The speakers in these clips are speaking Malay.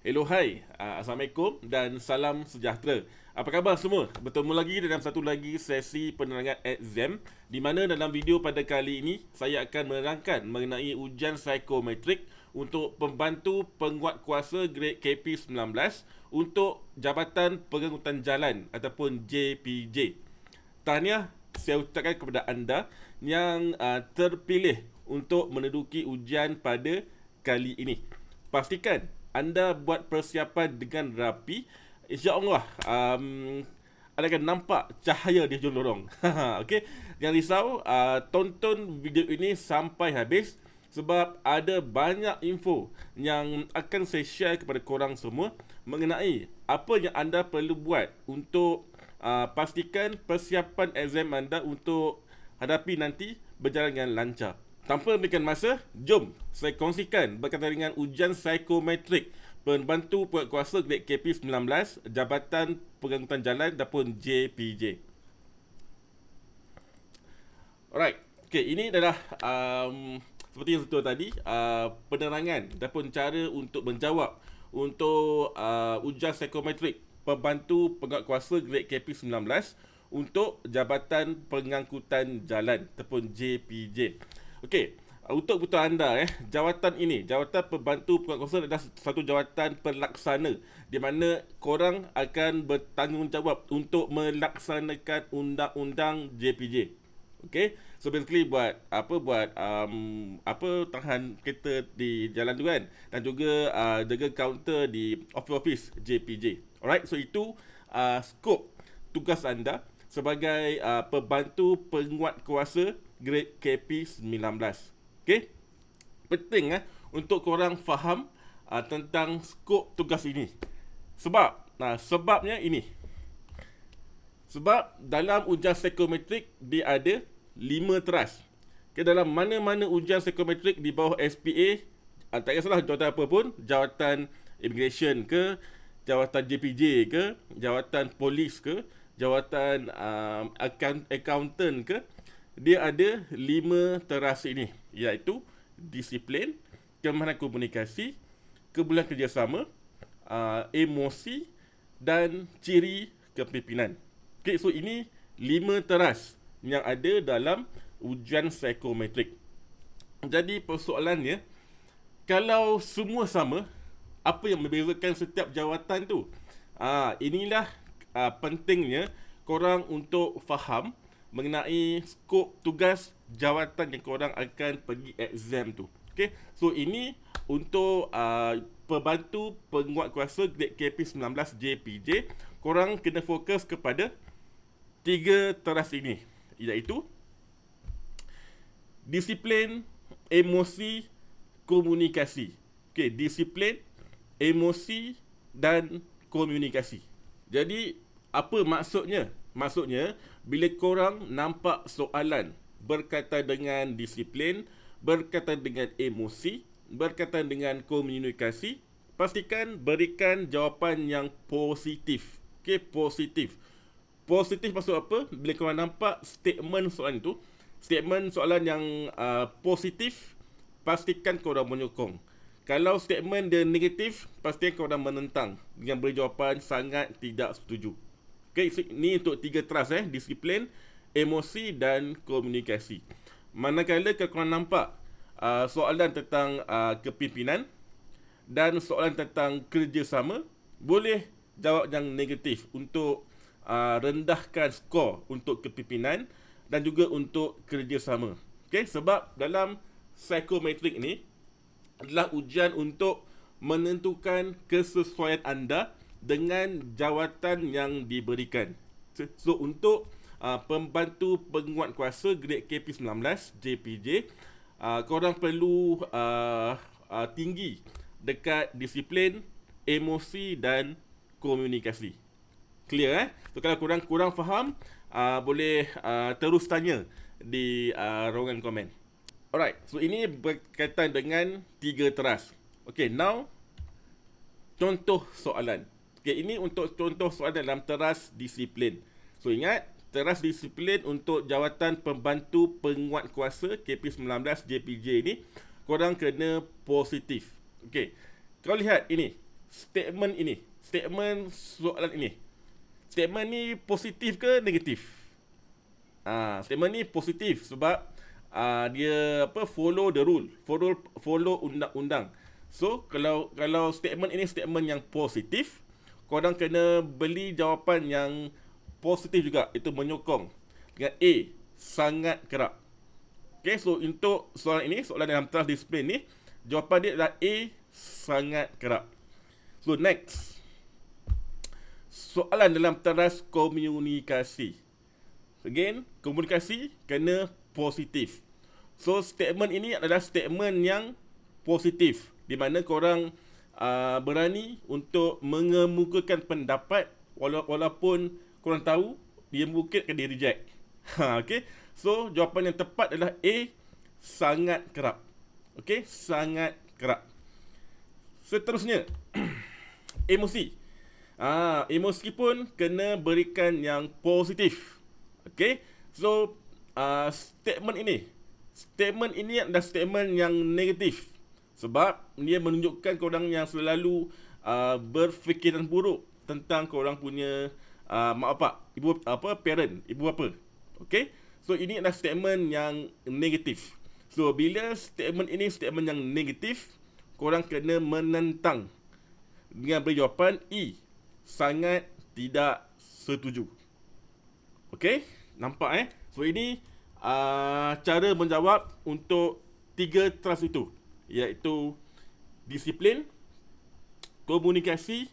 Hello, Hi, ah, Assalamualaikum dan salam sejahtera. Apa khabar semua? Bertemu lagi dalam satu lagi sesi penerangan exam di mana dalam video pada kali ini saya akan menerangkan mengenai ujian psikometrik untuk pembantu penguat kuasa grade KP19 untuk Jabatan Pengangkutan Jalan ataupun JPJ. Tahniah saya ucapkan kepada anda yang uh, terpilih untuk meneduki ujian pada kali ini. Pastikan anda buat persiapan dengan rapi insyaallah um anda akan nampak cahaya di hujung lorong. Okey, jangan risau, uh, tonton video ini sampai habis sebab ada banyak info yang akan saya share kepada korang semua mengenai apa yang anda perlu buat untuk uh, pastikan persiapan exam anda untuk hadapi nanti berjalan dengan lancar. Tanpa memberikan masa, jom saya kongsikan berkaitan dengan ujian psikometrik pembantu kuasa Grade KP19 Jabatan Pengangkutan Jalan ataupun JPJ. Alright, okay, ini adalah um, seperti yang sebut tadi, uh, penerangan ataupun cara untuk menjawab untuk uh, ujian psikometrik pembantu penguat kuasa Grade KP19 untuk Jabatan Pengangkutan Jalan ataupun JPJ. Okey. Untuk putar anda eh, jawatan ini, jawatan pembantu penguat kuasa adalah satu jawatan pelaksana di mana korang akan bertanggungjawab untuk melaksanakan undang-undang JPJ. Okay, So basically buat apa buat um, apa tahan kereta di jalan tu kan dan juga uh, jaga kaunter di office office JPJ. Alright, so itu uh, scope tugas anda sebagai uh, pembantu penguat kuasa Great KP19. Okey? Penting eh untuk korang faham uh, tentang skop tugas ini. Sebab nah sebabnya ini. Sebab dalam ujian psikometrik dia ada 5 teras. Okay, dalam mana-mana ujian psikometrik di bawah SPA, uh, tak kisahlah jawatan apa pun, jawatan immigration ke, jawatan JPJ ke, jawatan polis ke, jawatan um, account, accountant ke dia ada lima teras ini iaitu disiplin, kemahiran komunikasi, kebolehan kerjasama, uh, emosi dan ciri kepimpinan. Okay, so ini lima teras yang ada dalam ujian psikometrik. Jadi persoalannya, kalau semua sama, apa yang membezakan setiap jawatan tu? Ah, inilah uh, pentingnya korang untuk faham mengenai skop tugas jawatan yang korang akan pergi exam tu. Okay, so ini untuk uh, pembantu penguat kuasa grade KP19 JPJ, korang kena fokus kepada tiga teras ini iaitu disiplin, emosi, komunikasi. Okay, disiplin, emosi dan komunikasi. Jadi apa maksudnya? Maksudnya bila korang nampak soalan berkaitan dengan disiplin, berkaitan dengan emosi, berkaitan dengan komunikasi, pastikan berikan jawapan yang positif. Okey, positif. Positif maksud apa? Bila korang nampak statement soalan itu, statement soalan yang uh, positif, pastikan korang menyokong. Kalau statement dia negatif, pasti kau dah menentang dengan beri jawapan sangat tidak setuju. Okay, so, ni untuk tiga trust eh, disiplin, emosi dan komunikasi. Manakala kau nampak uh, soalan tentang uh, kepimpinan dan soalan tentang kerjasama, boleh jawab yang negatif untuk uh, rendahkan skor untuk kepimpinan dan juga untuk kerjasama. Okay, sebab dalam psychometric ni, adalah ujian untuk menentukan kesesuaian anda dengan jawatan yang diberikan. So untuk uh, pembantu penguat kuasa grade KP19 JPJ uh, korang perlu uh, uh, tinggi dekat disiplin, emosi dan komunikasi. Clear eh? So kalau kurang kurang faham uh, boleh uh, terus tanya di uh, ruangan komen. Alright, so ini berkaitan dengan tiga teras. Okay, now contoh soalan. Okay, ini untuk contoh soalan dalam teras disiplin. So ingat, teras disiplin untuk jawatan pembantu penguat kuasa KP19 JPJ ini korang kena positif. Okay, kau lihat ini. Statement ini. Statement soalan ini. Statement ni positif ke negatif? Ah, statement ni positif sebab uh, dia apa follow the rule follow follow undang-undang so kalau kalau statement ini statement yang positif kau korang kena beli jawapan yang positif juga itu menyokong dengan A sangat kerap Okay, so untuk soalan ini, soalan dalam trust display ni, jawapan dia adalah A, sangat kerap. So, next. Soalan dalam teras komunikasi. Again, komunikasi kena positif. So statement ini adalah statement yang positif di mana korang uh, berani untuk mengemukakan pendapat walaupun korang tahu dia mungkin akan di reject. Ha okey. So jawapan yang tepat adalah A sangat kerap. Okey, sangat kerap. Seterusnya emosi. Ah, emosi pun kena berikan yang positif. Okey. So uh, statement ini. Statement ini adalah statement yang negatif. Sebab dia menunjukkan korang yang selalu uh, berfikiran buruk tentang korang punya uh, mak bapak, ibu apa, parent, ibu bapa. Okay? So, ini adalah statement yang negatif. So, bila statement ini statement yang negatif, korang kena menentang dengan beri jawapan E. Sangat tidak setuju. Okay? Nampak eh? So ini uh, cara menjawab untuk tiga trust itu iaitu disiplin, komunikasi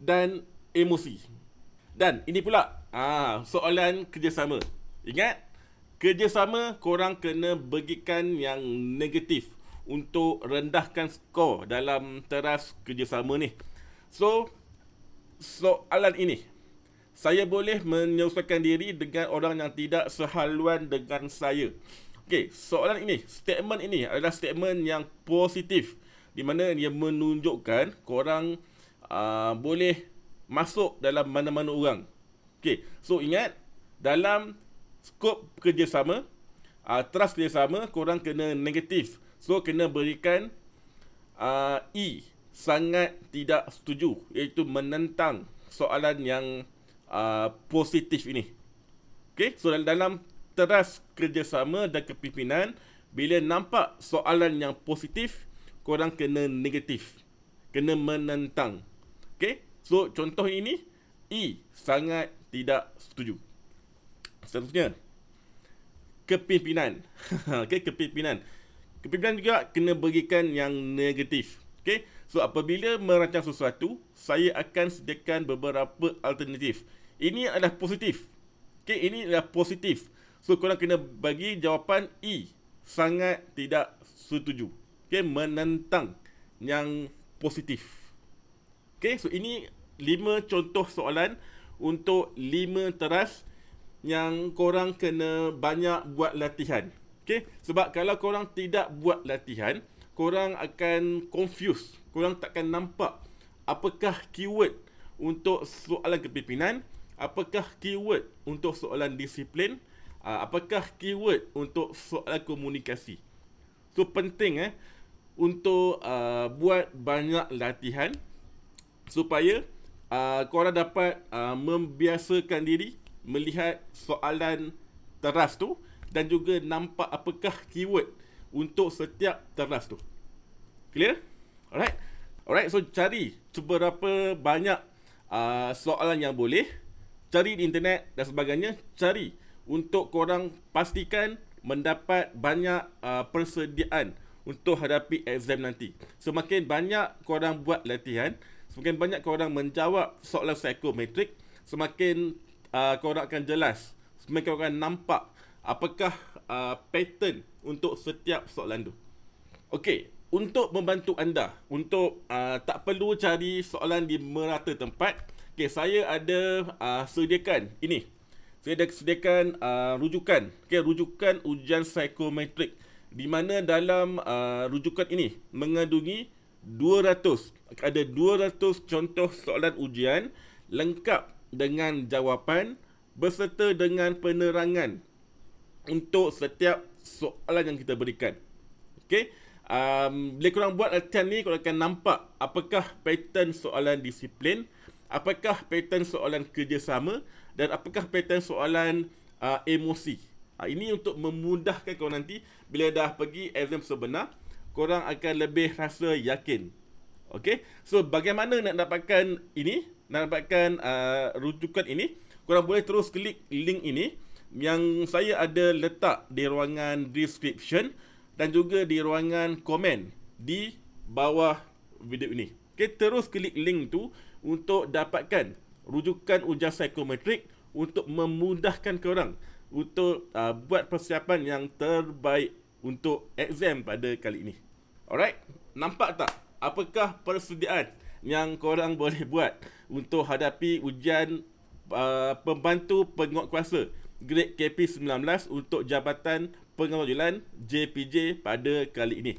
dan emosi. Dan ini pula uh, soalan kerjasama. Ingat kerjasama korang kena bagikan yang negatif untuk rendahkan skor dalam teras kerjasama ni. So soalan ini saya boleh menyesuaikan diri dengan orang yang tidak sehaluan dengan saya. Okey, soalan ini, statement ini adalah statement yang positif di mana dia menunjukkan korang uh, boleh masuk dalam mana-mana orang. Okey, so ingat dalam skop kerjasama, uh, trust kerjasama, korang kena negatif. So, kena berikan uh, E, sangat tidak setuju, iaitu menentang soalan yang Uh, positif ini. Okey, so dalam teras kerjasama dan kepimpinan, bila nampak soalan yang positif, korang kena negatif. Kena menentang. Okey, so contoh ini, E sangat tidak setuju. Seterusnya, kepimpinan. Okey, kepimpinan. Kepimpinan juga kena berikan yang negatif. Okey, so apabila merancang sesuatu, saya akan sediakan beberapa alternatif. Okey, ini adalah positif. Okey, ini adalah positif. So, korang kena bagi jawapan E. Sangat tidak setuju. Okey, menentang yang positif. Okey, so ini lima contoh soalan untuk lima teras yang korang kena banyak buat latihan. Okey, sebab kalau korang tidak buat latihan, korang akan confused. Korang takkan nampak apakah keyword untuk soalan kepimpinan apakah keyword untuk soalan disiplin uh, apakah keyword untuk soalan komunikasi so penting eh untuk uh, buat banyak latihan supaya uh, korang dapat uh, membiasakan diri melihat soalan teras tu dan juga nampak apakah keyword untuk setiap teras tu clear alright alright so cari beberapa banyak uh, soalan yang boleh cari di internet dan sebagainya cari untuk korang pastikan mendapat banyak uh, persediaan untuk hadapi exam nanti semakin banyak korang buat latihan semakin banyak korang menjawab soalan psikometrik semakin uh, korang akan jelas semakin korang nampak apakah uh, pattern untuk setiap soalan tu okey untuk membantu anda untuk uh, tak perlu cari soalan di merata tempat Okay, saya ada uh, sediakan ini. Saya ada sediakan uh, rujukan. Okay, rujukan ujian psikometrik. Di mana dalam uh, rujukan ini mengandungi 200. Ada 200 contoh soalan ujian lengkap dengan jawapan berserta dengan penerangan untuk setiap soalan yang kita berikan. Okay. Um, bila korang buat latihan ni, korang akan nampak apakah pattern soalan disiplin apakah pattern soalan kerjasama dan apakah pattern soalan uh, emosi. Ha, ini untuk memudahkan korang nanti bila dah pergi exam sebenar, korang akan lebih rasa yakin. Okey. So bagaimana nak dapatkan ini? Nak dapatkan uh, rujukan ini, korang boleh terus klik link ini yang saya ada letak di ruangan description dan juga di ruangan komen di bawah video ini. Okey, terus klik link tu untuk dapatkan rujukan ujian psikometrik untuk memudahkan korang untuk uh, buat persiapan yang terbaik untuk exam pada kali ini. Alright, nampak tak apakah persediaan yang korang boleh buat untuk hadapi ujian uh, pembantu penguatkuasa grade KP19 untuk Jabatan Pengawalan JPJ pada kali ini.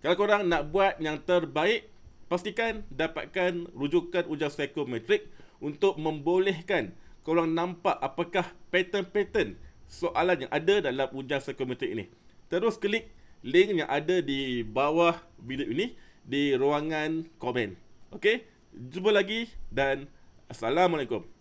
Kalau korang nak buat yang terbaik, Pastikan dapatkan rujukan ujian psikometrik untuk membolehkan korang nampak apakah pattern-pattern soalan yang ada dalam ujian psikometrik ini. Terus klik link yang ada di bawah video ini di ruangan komen. Okey, jumpa lagi dan Assalamualaikum.